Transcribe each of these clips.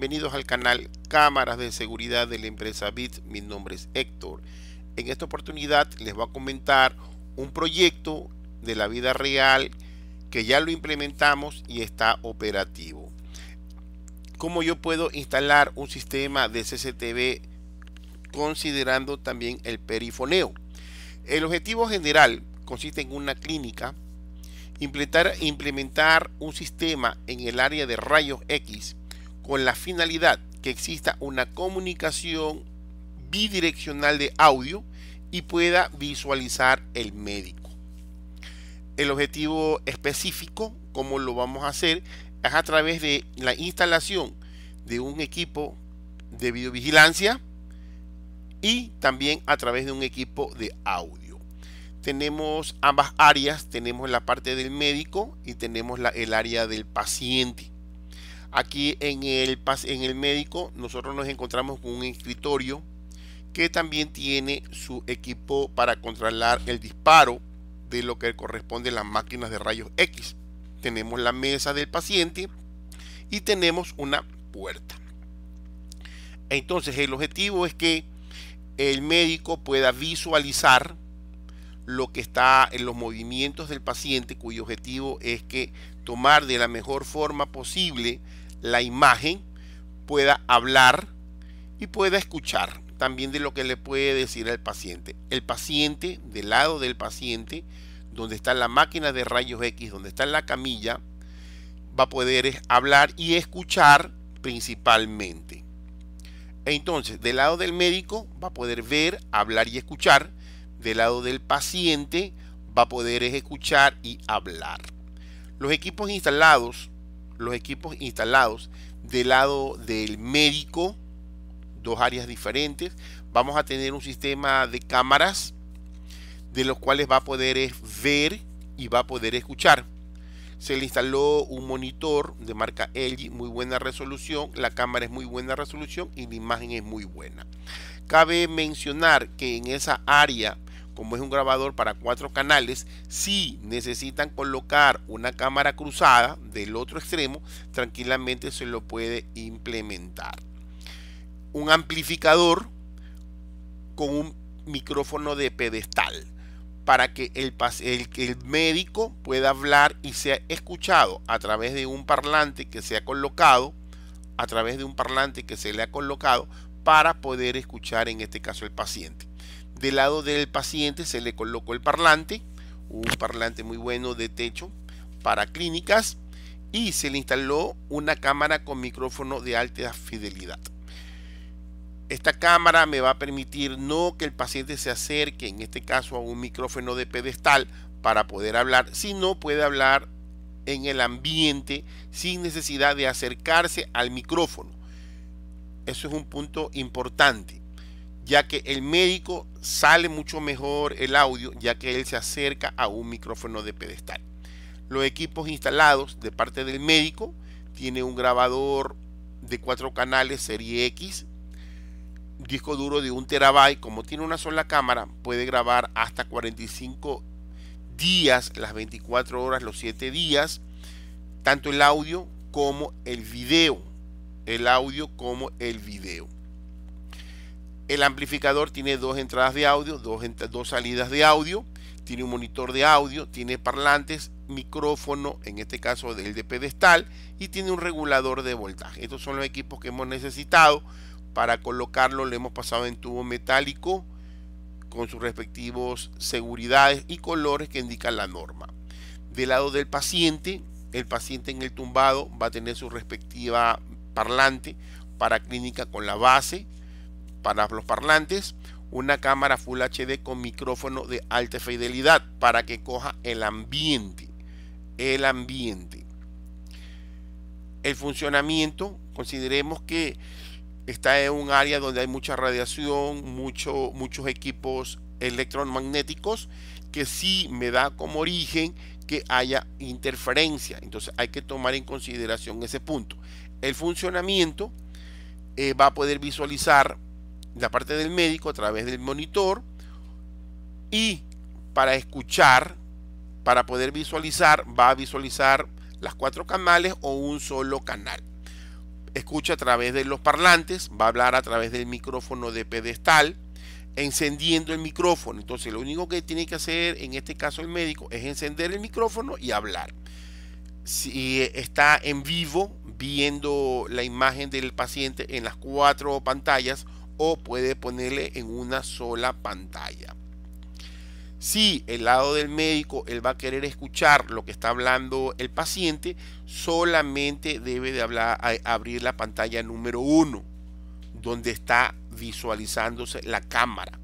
Bienvenidos al canal Cámaras de Seguridad de la empresa BIT. Mi nombre es Héctor. En esta oportunidad les voy a comentar un proyecto de la vida real que ya lo implementamos y está operativo. Cómo yo puedo instalar un sistema de CCTV considerando también el perifoneo. El objetivo general consiste en una clínica implementar, implementar un sistema en el área de rayos X con la finalidad que exista una comunicación bidireccional de audio y pueda visualizar el médico. El objetivo específico, como lo vamos a hacer, es a través de la instalación de un equipo de videovigilancia y también a través de un equipo de audio. Tenemos ambas áreas, tenemos la parte del médico y tenemos el área del paciente. Aquí en el, en el médico nosotros nos encontramos con un escritorio que también tiene su equipo para controlar el disparo de lo que corresponde a las máquinas de rayos X. Tenemos la mesa del paciente y tenemos una puerta. Entonces el objetivo es que el médico pueda visualizar lo que está en los movimientos del paciente, cuyo objetivo es que tomar de la mejor forma posible la imagen pueda hablar y pueda escuchar también de lo que le puede decir al paciente. El paciente, del lado del paciente, donde está la máquina de rayos X, donde está la camilla, va a poder hablar y escuchar principalmente. Entonces, del lado del médico va a poder ver, hablar y escuchar. Del lado del paciente va a poder escuchar y hablar. Los equipos instalados los equipos instalados del lado del médico, dos áreas diferentes. Vamos a tener un sistema de cámaras de los cuales va a poder ver y va a poder escuchar. Se le instaló un monitor de marca LG, muy buena resolución, la cámara es muy buena resolución y la imagen es muy buena. Cabe mencionar que en esa área como es un grabador para cuatro canales, si necesitan colocar una cámara cruzada del otro extremo, tranquilamente se lo puede implementar. Un amplificador con un micrófono de pedestal para que el, el, médico pueda hablar y sea escuchado a través de un parlante que se ha colocado, a través de un parlante que se le ha colocado para poder escuchar en este caso el paciente. Del lado del paciente se le colocó el parlante, un parlante muy bueno de techo para clínicas y se le instaló una cámara con micrófono de alta fidelidad. Esta cámara me va a permitir no que el paciente se acerque, en este caso a un micrófono de pedestal para poder hablar, sino puede hablar en el ambiente sin necesidad de acercarse al micrófono. Eso es un punto importante ya que el médico sale mucho mejor el audio, ya que él se acerca a un micrófono de pedestal. Los equipos instalados de parte del médico tiene un grabador de cuatro canales serie X, disco duro de un terabyte, como tiene una sola cámara, puede grabar hasta 45 días, las 24 horas, los 7 días, tanto el audio como el video, el audio como el video. El amplificador tiene dos entradas de audio, dos, salidas de audio, tiene un monitor de audio, tiene parlantes, micrófono, en este caso el de pedestal, y tiene un regulador de voltaje. Estos son los equipos que hemos necesitado para colocarlo. Le hemos pasado en tubo metálico con sus respectivos seguridades y colores que indican la norma. Del lado del paciente, el paciente en el tumbado va a tener su respectiva parlante para clínica con la base para los parlantes, una cámara Full HD con micrófono de alta fidelidad para que coja el ambiente. El ambiente. El funcionamiento, consideremos que está en un área donde hay mucha radiación, mucho, muchos equipos electromagnéticos que sí me da como origen que haya interferencia. Entonces hay que tomar en consideración ese punto. El funcionamiento eh, va a poder visualizar la parte del médico a través del monitor y para escuchar, para poder visualizar, va a visualizar las cuatro canales o un solo canal. Escucha a través de los parlantes, va a hablar a través del micrófono de pedestal, encendiendo el micrófono. Entonces lo único que tiene que hacer en este caso el médico es encender el micrófono y hablar. Si eh, está en vivo viendo la imagen del paciente en las cuatro pantallas, o puede ponerle en una sola pantalla. Si el lado del médico él va a querer escuchar lo que está hablando el paciente, solamente debe de hablar, abrir la pantalla número uno donde está visualizándose la cámara.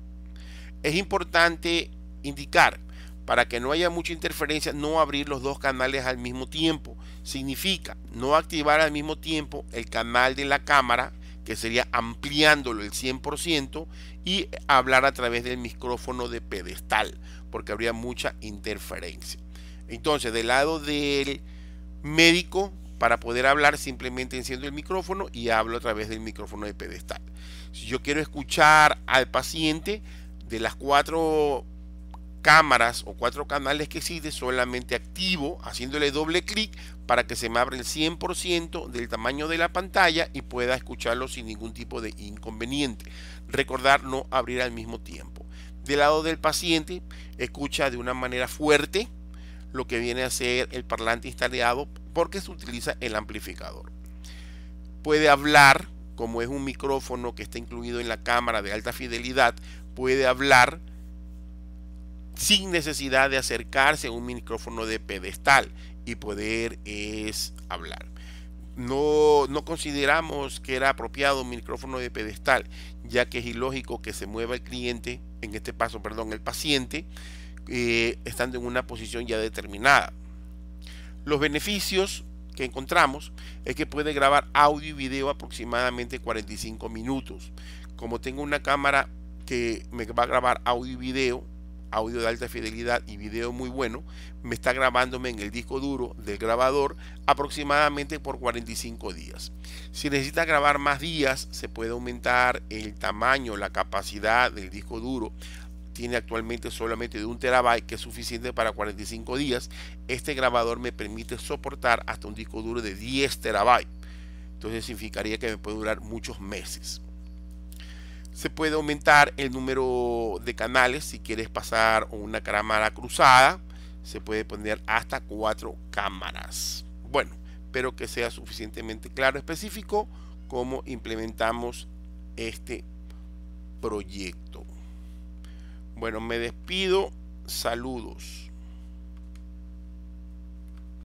Es importante indicar, para que no haya mucha interferencia, no abrir los dos canales al mismo tiempo. Significa no activar al mismo tiempo el canal de la cámara que sería ampliándolo el 100%, y hablar a través del micrófono de pedestal, porque habría mucha interferencia. Entonces, del lado del médico, para poder hablar, simplemente enciendo el micrófono y hablo a través del micrófono de pedestal. Si yo quiero escuchar al paciente, de las cuatro cámaras o cuatro canales que existe, solamente activo haciéndole doble clic para que se me abra el 100% del tamaño de la pantalla y pueda escucharlo sin ningún tipo de inconveniente. Recordar no abrir al mismo tiempo. Del lado del paciente, escucha de una manera fuerte lo que viene a ser el parlante instalado porque se utiliza el amplificador. Puede hablar, como es un micrófono que está incluido en la cámara de alta fidelidad, puede hablar sin necesidad de acercarse a un micrófono de pedestal y poder es hablar. No, consideramos que era apropiado un micrófono de pedestal, ya que es ilógico que se mueva el cliente, en este paso, perdón, el paciente, eh, estando en una posición ya determinada. Los beneficios que encontramos es que puede grabar audio y video aproximadamente 45 minutos. Como tengo una cámara que me va a grabar audio y video, audio de alta fidelidad y video muy bueno, me está grabándome en el disco duro del grabador aproximadamente por 45 días. Si necesita grabar más días, se puede aumentar el tamaño, la capacidad del disco duro tiene actualmente solamente de un terabyte que es suficiente para 45 días. Este grabador me permite soportar hasta un disco duro de 10 terabytes. Entonces significaría que me puede durar muchos meses se puede aumentar el número de canales si quieres pasar una cámara cruzada se puede poner hasta cuatro cámaras bueno espero que sea suficientemente claro específico cómo implementamos este proyecto bueno me despido saludos